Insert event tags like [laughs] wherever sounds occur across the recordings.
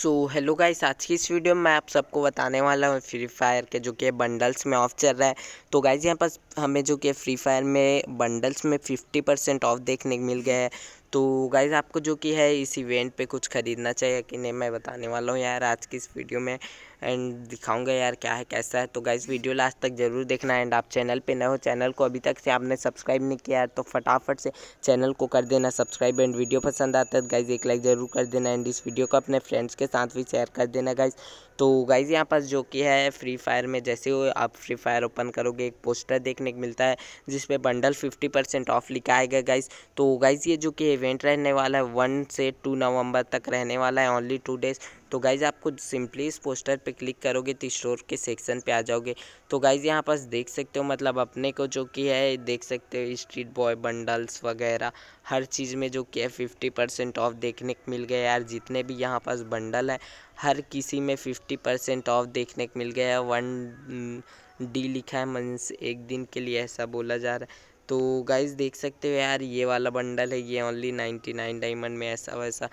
so hello guys आज की इस वीडियो में मैं आप सबको बताने वाला हूँ फ्री फायर के जो कि बंडल्स में ऑफ चल रहा है तो गाइज़ यहाँ पास हमें जो कि फ्री फायर में बंडल्स में फिफ्टी परसेंट ऑफ देखने को मिल गया है तो गाइज़ आपको जो कि है इस इवेंट पे कुछ ख़रीदना चाहिए कि नहीं मैं बताने वाला हूँ यार आज की इस वीडियो में एंड दिखाऊंगा यार क्या है कैसा है तो गाइज़ वीडियो लास्ट तक ज़रूर देखना एंड आप चैनल पे नए हो चैनल को अभी तक से आपने सब्सक्राइब नहीं किया तो फटाफट से चैनल को कर देना सब्सक्राइब एंड वीडियो पसंद आता है तो गाइज़ एक लाइक ज़रूर कर देना एंड इस वीडियो को अपने फ्रेंड्स के साथ भी शेयर कर देना गाइज़ तो गाइज यहाँ पास जो कि है फ्री फायर में जैसे हो आप फ्री फायर ओपन करोगे एक पोस्टर देखने को मिलता है जिस पे बंडल 50 परसेंट ऑफ लिखा आएगा गाइज तो गाइज ये जो कि इवेंट रहने वाला है वन से टू नवंबर तक रहने वाला है ओनली टू डेज तो गाइज़ आपको सिंपली इस पोस्टर पे क्लिक करोगे तो स्टोर के सेक्शन पे आ जाओगे तो गाइज़ यहाँ पास देख सकते हो मतलब अपने को जो कि है देख सकते हो स्ट्रीट बॉय बंडल्स वगैरह हर चीज़ में जो कि है फिफ्टी परसेंट ऑफ देखने को मिल गया यार जितने भी यहाँ पास बंडल है हर किसी में फिफ्टी परसेंट ऑफ देखने को मिल गया वन डी mm, लिखा है मंस एक दिन के लिए ऐसा बोला जा रहा है तो गाइज देख सकते हो यार ये वाला बंडल है ये ओनली नाइन्टी नाइन डायमंड में ऐसा वैसा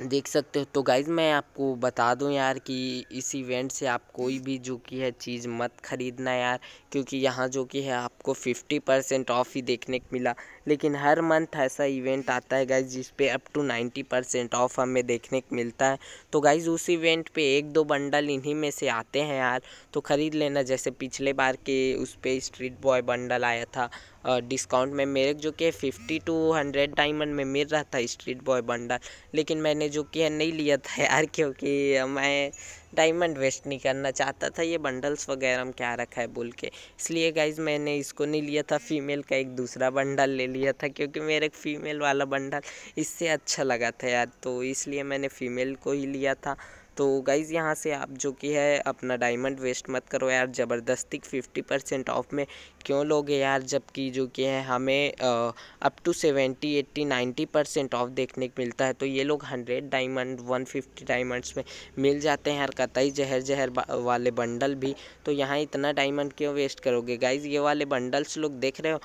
देख सकते हो तो गाइज मैं आपको बता दूं यार कि इस इवेंट से आप कोई भी जो कि है चीज़ मत ख़रीदना यार क्योंकि यहाँ जो कि है आपको फिफ्टी परसेंट ऑफ़ ही देखने को मिला लेकिन हर मंथ ऐसा इवेंट आता है गाइज जिस पे up to ninety percent off हमें देखने को मिलता है तो गाइज उस इवेंट पे एक दो बंडल इन्हीं में से आते हैं यार तो ख़रीद लेना जैसे पिछले बार के उस पर स्ट्रीट बॉय बंडल आया था डिस्काउंट में मेरे जो कि फिफ्टी टू हंड्रेड डायमंड में मिल रहा था स्ट्रीट बॉय बंडल लेकिन मैंने जो कि नहीं लिया था यार क्योंकि मैं डायमंड वेस्ट नहीं करना चाहता था ये बंडल्स वगैरह में क्या रखा है बोल के इसलिए गाइज मैंने इसको नहीं लिया था फीमेल का एक दूसरा बंडल ले लिया था क्योंकि मेरे एक फ़ीमेल वाला बंडल इससे अच्छा लगा था यार तो इसलिए मैंने फ़ीमेल को ही लिया था तो गाइज़ यहाँ से आप जो कि है अपना डायमंड वेस्ट मत करो यार ज़बरदस्ती फिफ्टी परसेंट ऑफ में क्यों लोगे यार जबकि जो कि है हमें up to seventy eighty ninety percent off देखने को मिलता है तो ये लोग hundred diamond one fifty diamonds में मिल जाते हैं यार कतई जहर जहर वाले बंडल भी तो यहाँ इतना डायमंड क्यों वेस्ट करोगे गाइज़ ये वाले बंडल्स लोग देख रहे हो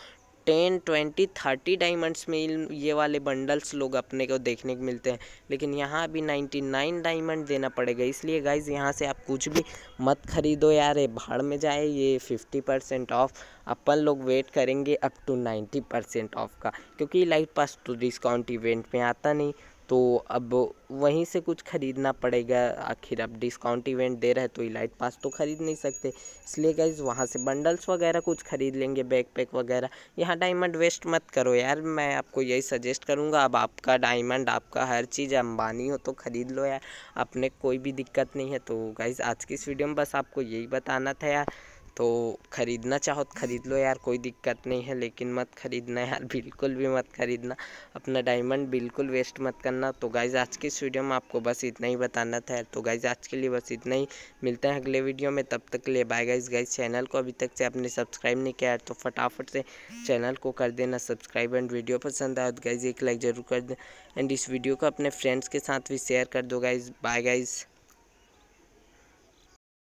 टेन ट्वेंटी थर्टी डायमंड्स में ये वाले बंडल्स लोग अपने को देखने को मिलते हैं लेकिन यहाँ अभी नाइन्टी नाइन डायमंड देना पड़ेगा इसलिए गाइज यहाँ से आप कुछ भी मत खरीदो यार ये भाड़ में जाए ये फिफ्टी परसेंट ऑफ अपन लोग वेट करेंगे up to ninety percent off का क्योंकि लाइट पास तो डिस्काउंट इवेंट में आता नहीं तो अब वहीं से कुछ ख़रीदना पड़ेगा आखिर अब डिस्काउंट इवेंट दे रहा है तो इलाइट पास तो ख़रीद नहीं सकते इसलिए गाइज वहाँ से बंडल्स वगैरह कुछ ख़रीद लेंगे बैकपैक वगैरह यहाँ डायमंड वेस्ट मत करो यार मैं आपको यही सजेस्ट करूँगा अब आपका डायमंड आपका हर चीज़ अंबानी हो तो ख़रीद लो यार अपने कोई भी दिक्कत नहीं है तो गाइज़ आज की इस वीडियो में बस आपको यही बताना था यार तो ख़रीदना चाहो तो ख़रीद लो यार कोई दिक्कत नहीं है लेकिन मत ख़रीदना यार [laughs] बिल्कुल भी मत ख़रीदना अपना डायमंड बिल्कुल वेस्ट मत करना तो गाइज आज की इस वीडियो में आपको बस इतना ही बताना था तो गाइज आज के लिए बस इतना ही मिलते हैं अगले वीडियो में तब तक ले बाय गाइज गाइज चैनल को अभी तक से आपने सब्सक्राइब नहीं किया है तो फटाफट से चैनल को कर देना सब्सक्राइब एंड वीडियो पसंद आया तो गाइज एक लाइक ज़रूर कर दें एंड इस वीडियो को अपने फ्रेंड्स के साथ भी शेयर कर दो गाइज बाय गाइज़